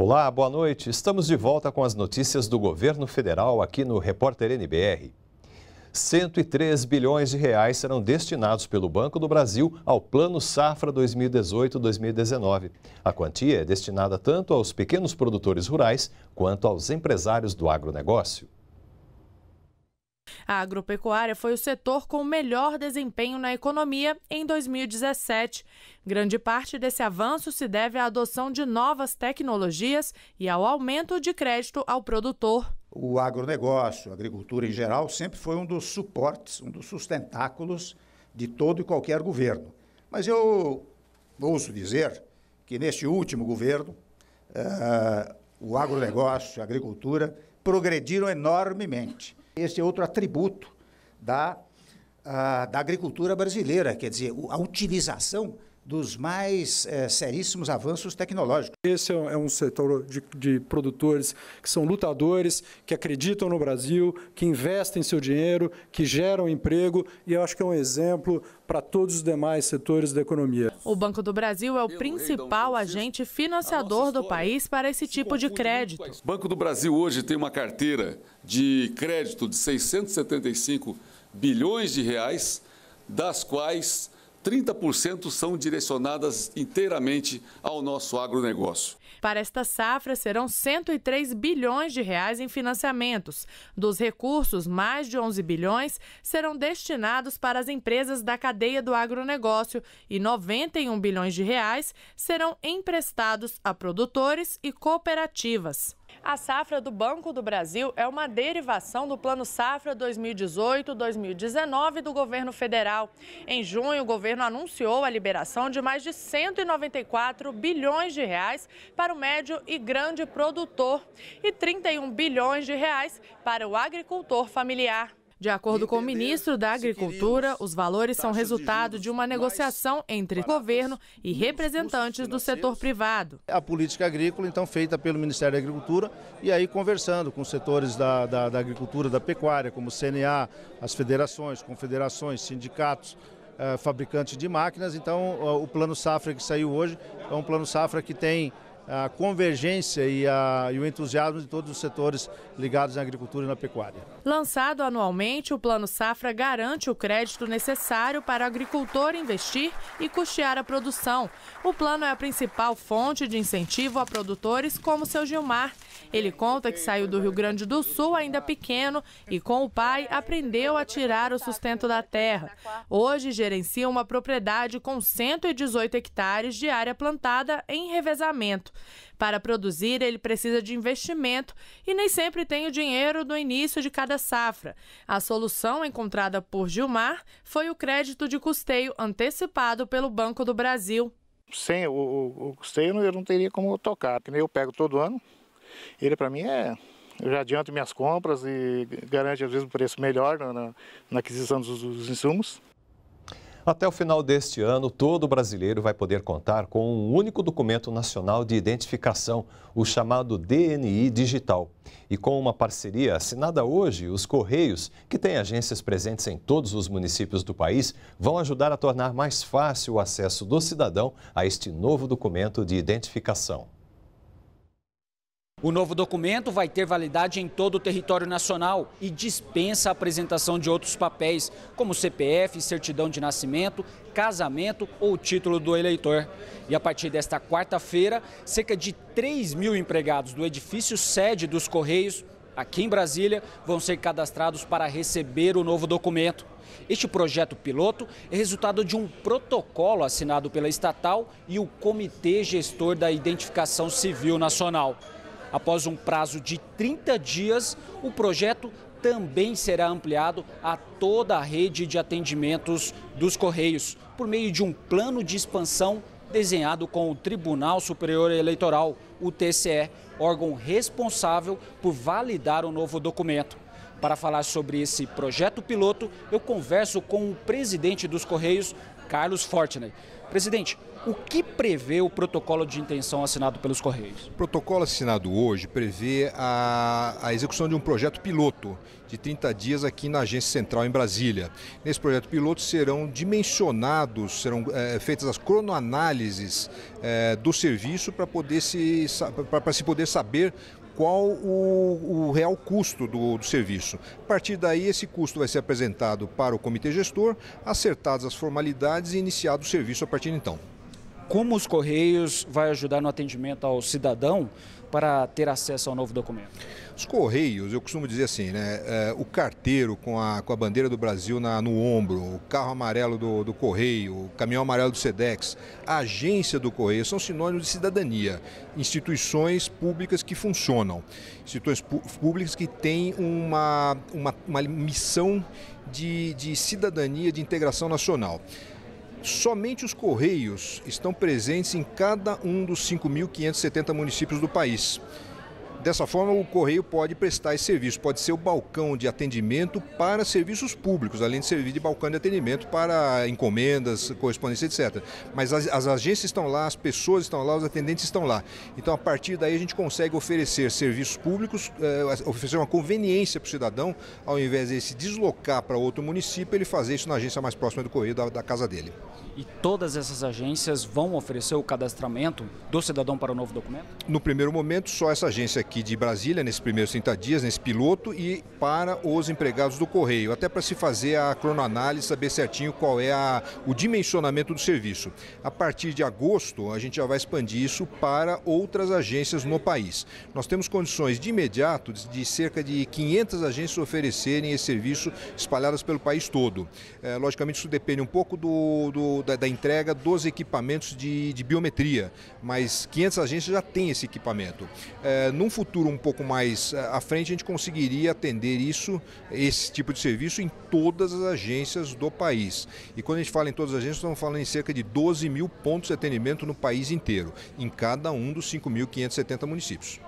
Olá, boa noite. Estamos de volta com as notícias do governo federal aqui no Repórter NBR. 103 bilhões de reais serão destinados pelo Banco do Brasil ao Plano Safra 2018-2019. A quantia é destinada tanto aos pequenos produtores rurais quanto aos empresários do agronegócio. A agropecuária foi o setor com melhor desempenho na economia em 2017. Grande parte desse avanço se deve à adoção de novas tecnologias e ao aumento de crédito ao produtor. O agronegócio, a agricultura em geral, sempre foi um dos suportes, um dos sustentáculos de todo e qualquer governo. Mas eu ouso dizer que neste último governo, uh, o agronegócio, a agricultura, progrediram enormemente. Este é outro atributo da, ah, da agricultura brasileira, quer dizer, a utilização dos mais é, seríssimos avanços tecnológicos. Esse é, é um setor de, de, produtores que são lutadores, que acreditam no Brasil, que investem seu dinheiro, que geram emprego e eu acho que é um exemplo para todos os demais setores da economia. O Banco do Brasil é o principal agente financiador do país para esse tipo de crédito. O Banco do Brasil hoje tem uma carteira de crédito de 675 bilhões de reais, das quais 30% são direcionadas inteiramente ao nosso agronegócio. Para esta safra serão 103 bilhões de reais em financiamentos. Dos recursos, mais de 11 bilhões serão destinados para as empresas da cadeia do agronegócio e 91 bilhões de reais serão emprestados a produtores e cooperativas. A safra do Banco do Brasil é uma derivação do Plano Safra 2018-2019 do governo federal. Em junho, o governo anunciou a liberação de mais de 194 bilhões de reais para o médio e grande produtor e 31 bilhões de reais para o agricultor familiar. De acordo com o ministro da Agricultura, os valores são resultado de uma negociação entre governo e representantes do setor privado. A política agrícola, então, feita pelo Ministério da Agricultura e aí conversando com os setores da, da, da agricultura, da pecuária, como o CNA, as federações, confederações, sindicatos, eh, fabricantes de máquinas. Então, o plano safra que saiu hoje é um plano safra que tem a convergência e, a, e, o entusiasmo de todos os setores ligados à agricultura e na pecuária. Lançado anualmente, o Plano Safra garante o crédito necessário para o agricultor investir e custear a produção. O plano é a principal fonte de incentivo a produtores como seu Gilmar. Ele conta que saiu do Rio Grande do Sul ainda pequeno e com o pai aprendeu a tirar o sustento da terra. Hoje gerencia uma propriedade com 118 hectares de área plantada em revezamento. Para produzir, ele precisa de investimento e nem sempre tem o dinheiro no início de cada safra. A solução encontrada por Gilmar foi o crédito de custeio antecipado pelo Banco do Brasil. Sem o, o, o custeio, eu não teria como tocar, porque eu pego todo ano. Ele, para mim, é eu já adianto minhas compras e garante às vezes um preço melhor na, na, na aquisição dos, dos, insumos. Até o final deste ano, todo brasileiro vai poder contar com um único documento nacional de identificação, o chamado DNI digital. E com uma parceria assinada hoje, os Correios, que têm agências presentes em todos os municípios do país, vão ajudar a tornar mais fácil o acesso do cidadão a este novo documento de identificação. O novo documento vai ter validade em todo o território nacional e dispensa a apresentação de outros papéis, como CPF, certidão de nascimento, casamento ou título do eleitor. E a partir desta quarta-feira, cerca de 3 mil empregados do edifício sede dos Correios, aqui em Brasília, vão ser cadastrados para receber o novo documento. Este projeto piloto é resultado de um protocolo assinado pela estatal e o Comitê Gestor da Identificação Civil Nacional. Após um prazo de 30 dias, o projeto também será ampliado a toda a rede de atendimentos dos Correios, por meio de um plano de expansão desenhado com o Tribunal Superior Eleitoral, o TCE, órgão responsável por validar o novo documento. Para falar sobre esse projeto piloto, eu converso com o presidente dos Correios, Carlos Fortney. Presidente, o que prevê o protocolo de intenção assinado pelos Correios? O protocolo assinado hoje prevê a, a execução de um projeto piloto de 30 dias aqui na Agência Central em Brasília. Nesse projeto piloto serão dimensionados, serão é, feitas as cronoanálises é, do serviço para poder se, para se poder saber qual o, o, real custo do, do, serviço. A partir daí, esse custo vai ser apresentado para o comitê gestor, acertadas as formalidades e iniciado o serviço a partir de então como os Correios vai ajudar no atendimento ao cidadão para ter acesso ao novo documento? Os Correios, eu costumo dizer assim, né? É, o carteiro com a, com a bandeira do Brasil na, no ombro, o carro amarelo do, do Correio, o caminhão amarelo do SEDEX, a agência do Correio são sinônimos de cidadania, instituições públicas que funcionam, instituições públicas que têm uma, uma, uma missão de, de cidadania, de integração nacional. Somente os Correios estão presentes em cada um dos 5.570 municípios do país. Dessa forma, o Correio pode prestar esse serviço, pode ser o balcão de atendimento para serviços públicos, além de servir de balcão de atendimento para encomendas, correspondência, etc. Mas as, as agências estão lá, as pessoas estão lá, os atendentes estão lá. Então, a partir daí, a gente consegue oferecer serviços públicos, eh, oferecer uma conveniência para o cidadão, ao invés de se deslocar para outro município, ele fazer isso na agência mais próxima do Correio, da, da casa dele. E todas essas agências vão oferecer o cadastramento do cidadão para o novo documento? No primeiro momento, só essa agência aqui aqui de Brasília, nesses primeiros 30 dias, nesse piloto, e para os empregados do Correio, até para se fazer a cronoanálise, saber certinho qual é a, o dimensionamento do serviço. A partir de agosto, a gente já vai expandir isso para outras agências no país. Nós temos condições de imediato de cerca de 500 agências oferecerem esse serviço espalhadas pelo país todo. É, logicamente, isso depende um pouco do, do da, da, entrega dos equipamentos de, de biometria, mas 500 agências já têm esse equipamento. É, num futuro um pouco mais eh, à frente, a gente conseguiria atender isso, esse tipo de serviço, em todas as agências do país. E quando a gente fala em todas as agências, estamos falando em cerca de 12 mil pontos de atendimento no país inteiro, em cada um dos 5.570 municípios.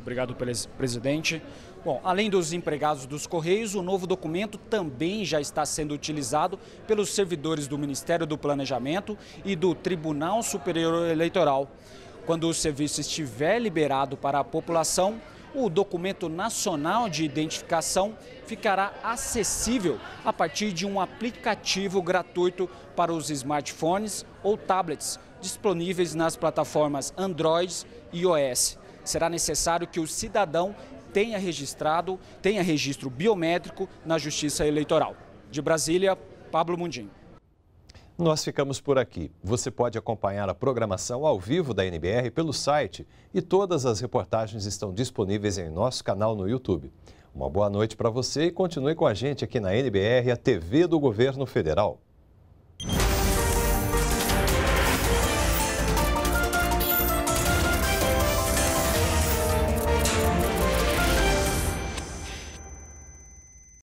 Obrigado, presidente. Bom, além dos empregados dos Correios, o novo documento também já está sendo utilizado pelos servidores do Ministério do Planejamento e do Tribunal Superior Eleitoral. Quando o serviço estiver liberado para a população, o documento nacional de identificação ficará acessível a partir de um aplicativo gratuito para os smartphones ou tablets disponíveis nas plataformas Android e iOS. Será necessário que o cidadão tenha registrado, tenha registro biométrico na Justiça Eleitoral. De Brasília, Pablo Mundim. Nós ficamos por aqui. Você pode acompanhar a programação ao vivo da NBR pelo site e todas as reportagens estão disponíveis em nosso canal no YouTube. Uma boa noite para você e continue com a gente aqui na NBR, a TV do Governo Federal.